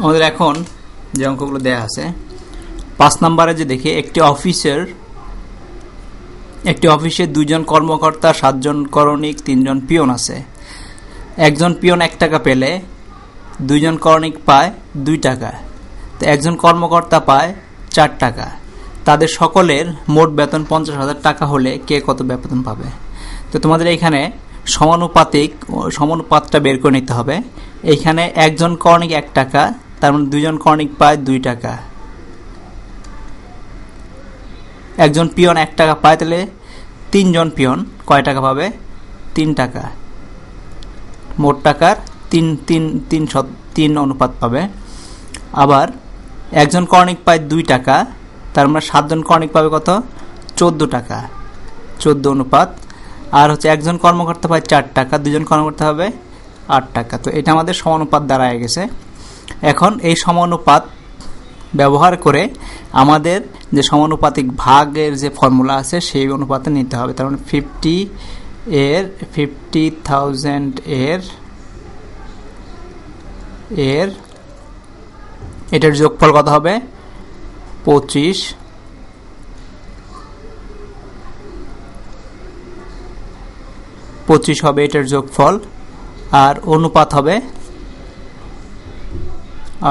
আমাদের এখন যে অঙ্কগুলো দেয়া আছে পাঁচ নম্বরে যে দেখি একটি অফিসের একটি অফিসে দুজন কর্মকর্তা সাতজন করণিক তিনজন পিয়ন আছে একজন পিয়ন এক টাকা পেলে দুইজন করণিক পায় দুই টাকা তো একজন কর্মকর্তা পায় চার টাকা তাদের সকলের মোট বেতন পঞ্চাশ হাজার টাকা হলে কে কত বেতন পাবে তো তোমাদের এখানে সমানুপাতিক সমানুপাতটা বের করে নিতে হবে এইখানে একজন কর্ণিক এক টাকা তার মানে দুইজন কর্ণিক পায় দুই টাকা একজন পিয়ন এক টাকা পায় তাহলে তিনজন পিয়ন কয় টাকা পাবে তিন টাকা মোট টাকার তিন তিন তিন তিন অনুপাত পাবে আবার একজন কর্ণিক পায় দুই টাকা তার মানে সাতজন কর্ণিক পাবে কত চোদ্দো টাকা চোদ্দ অনুপাত আর হচ্ছে একজন কর্মকর্তা পায় চার টাকা দুজন কর্মকর্তা হবে আট টাকা তো এটা আমাদের সমানুপাত দাঁড়ায় গেছে এখন এই সমানুপাত ব্যবহার করে আমাদের যে সমানুপাতিক ভাগের যে ফর্মুলা আছে সেই অনুপাতে নিতে হবে তার মানে ফিফটি এর ফিফটি থাউজেন্ড এর এর এটার যোগফল কত হবে পঁচিশ পঁচিশ হবে এটার যোগফল আর অনুপাত হবে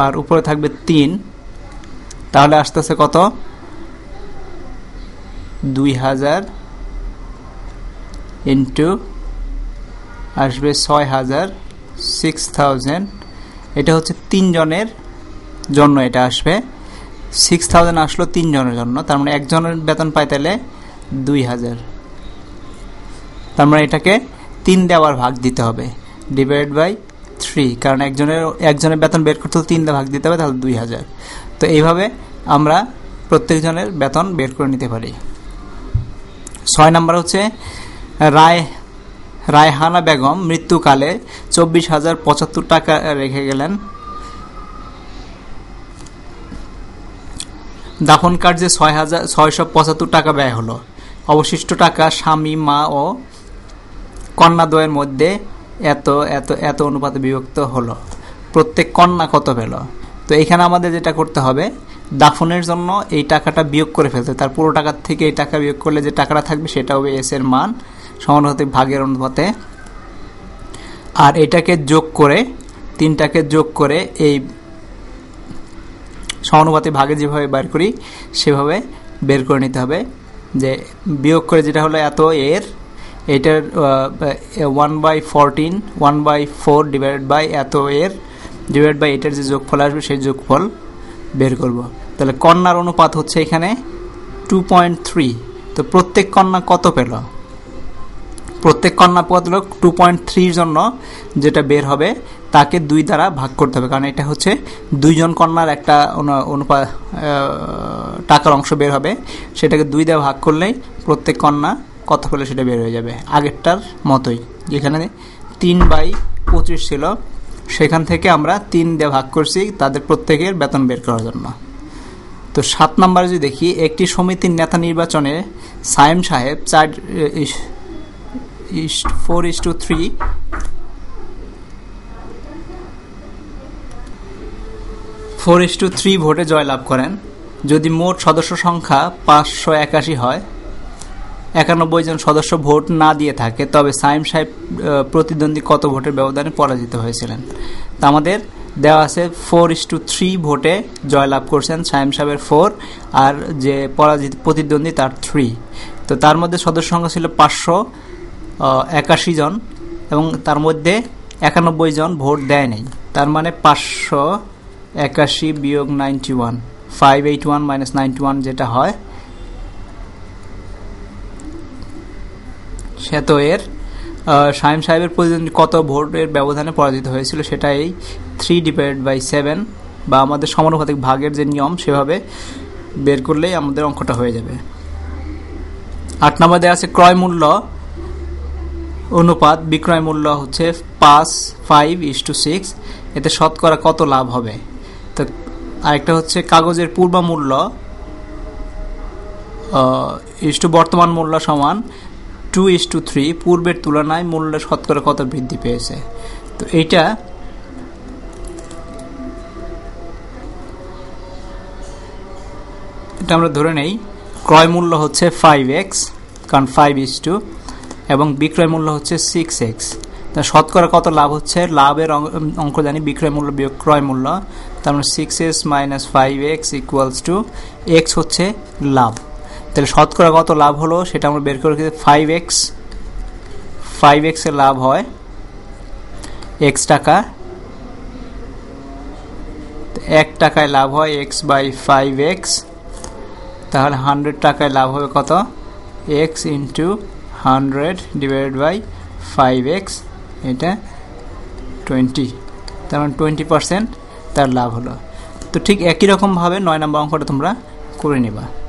আর উপরে থাকবে তিন তাহলে আসতেছে কত দুই হাজার ইন্টু আসবে ছয় হাজার সিক্স থাউজেন্ড এটা হচ্ছে তিনজনের জন্য এটা আসবে সিক্স থাউজেন্ড আসলো তিনজনের জন্য তার মানে একজনের বেতন পাই তাহলে দুই হাজার তার মানে এটাকে তিন দেওয়ার ভাগ দিতে হবে ডিভাইড বাই থ্রি কারণ একজনের একজনের বেতন বের করতে হলে তিনটা ভাগ দিতে হবে তাহলে দুই হাজার তো এইভাবে আমরা প্রত্যেকজনের বেতন বের করে নিতে পারি ছয় নম্বর হচ্ছে রায় রায়হানা বেগম মৃত্যুকালে চব্বিশ হাজার পঁচাত্তর টাকা রেখে গেলেন দাফন কার্যে ছয় হাজার ছয়শো পঁচাত্তর টাকা ব্যয় হলো অবশিষ্ট টাকা স্বামী মা ও কন্যাদ্বয়ের মধ্যে এত এত এত অনুপাতে বিভক্ত হলো প্রত্যেক কন্যা কত পেল তো এখানে আমাদের যেটা করতে হবে দাফনের জন্য এই টাকাটা বিয়োগ করে ফেলতে তার পুরো টাকার থেকে এই টাকা বিয়োগ করলে যে টাকাটা থাকবে সেটা হবে এস এর মান সমানুপাতিক ভাগের অনুপাতে আর এটাকে যোগ করে তিনটাকে যোগ করে এই সমানুপাতিক ভাগে যেভাবে বের করি সেভাবে বের করে নিতে হবে যে বিয়োগ করে যেটা হলো এত এর এটার one by fourteen one by four divided by এত এর ডিভাইড বাই এটার যে যোগফল আসবে সেই যোগফল বের করব তাহলে কন্যার অনুপাত হচ্ছে এখানে টু পয়েন্ট থ্রি তো প্রত্যেক কন্যা কত পেল প্রত্যেক কন্যা লোক টু পয়েন্ট থ্রির জন্য যেটা বের হবে তাকে দুই দ্বারা ভাগ করতে হবে কারণ এটা হচ্ছে দুইজন কন্যার একটা অনুপাত টাকার অংশ বের হবে সেটাকে দুই দ্বারা ভাগ করলেই প্রত্যেক কন্যা কত হলে সেটা বের হয়ে যাবে আগেরটার মতোই যেখানে তিন বাই পঁচিশ ছিল সেখান থেকে আমরা তিন দিয়ে ভাগ করছি তাদের প্রত্যেকের বেতন বের করার জন্য তো সাত নম্বরে যদি দেখি একটি সমিতির নেতা নির্বাচনে সায়েম সাহেব চার four is two three four is two three ভোটে জয়লাভ করেন যদি মোট সদস্য সংখ্যা পাঁচশো একাশি হয় একানব্বই জন সদস্য ভোট না দিয়ে থাকে তবে সাইম সাহেব প্রতিদ্বন্দ্বী কত ভোটের ব্যবধানে পরাজিত হয়েছিলেন তা আমাদের দেওয়া আছে ফোর ইস টু থ্রি ভোটে জয়লাভ করছেন সাইম সাহেবের ফোর আর যে পরাজিত প্রতিদ্বন্দ্বী তার থ্রি তো তার মধ্যে সদস্য সংখ্যা ছিল পাঁচশো একাশি জন এবং তার মধ্যে একানব্বই জন ভোট দেয় নেই তার মানে পাঁচশো একাশি বিয়োগ ninety one five eight one minus ninety one যেটা হয় সে তো এর সাইম সাহেবের প্রতিদ্বন্দ্ব কত ভোটের ব্যবধানে পরাজিত হয়েছিল সেটা এই থ্রি ডিভাইড বাই সেভেন বা আমাদের সমানুপাতিক ভাগের যে নিয়ম সেভাবে বের করলেই আমাদের অঙ্কটা হয়ে যাবে আট নম্বর দেওয়া আছে ক্রয় মূল্য অনুপাত বিক্রয় মূল্য হচ্ছে পাঁচ ফাইভ ইস টু সিক্স এতে শতকরা কত লাভ হবে তো আরেকটা হচ্ছে কাগজের পূর্বমূল্য ইস টু বর্তমান মূল্য সমান টু ইস টু থ্রি পূর্বের তুলনায় মূল্য শতকরা কত বৃদ্ধি পেয়েছে তো এইটা এটা আমরা ধরে নেই ক্রয় মূল্য হচ্ছে ফাইভ এক্স কারণ ফাইভ ইস টু এবং বিক্রয় মূল্য হচ্ছে সিক্স এক্স তা শতকরা কত লাভ হচ্ছে লাভের অঙ্ক জানি বিক্রয় মূল্য বিয়োগ ক্রয় মূল্য তার মানে six x minus five x equals two x হচ্ছে লাভ তাহলে শতকরা কত লাভ হলো সেটা আমরা বের করে রেখেছি ফাইভ এক্স ফাইভ এক্সের লাভ হয় এক্স টাকা এক টাকায় লাভ হয় এক্স বাই ফাইভ এক্স তাহলে হান্ড্রেড টাকায় লাভ হবে কত x into hundred divided by five x এটা টোয়েন্টি তার মানে টোয়েন্টি পারসেন্ট তার লাভ হলো তো ঠিক একই রকমভাবে নয় নম্বর অঙ্কটা তোমরা করে নেবা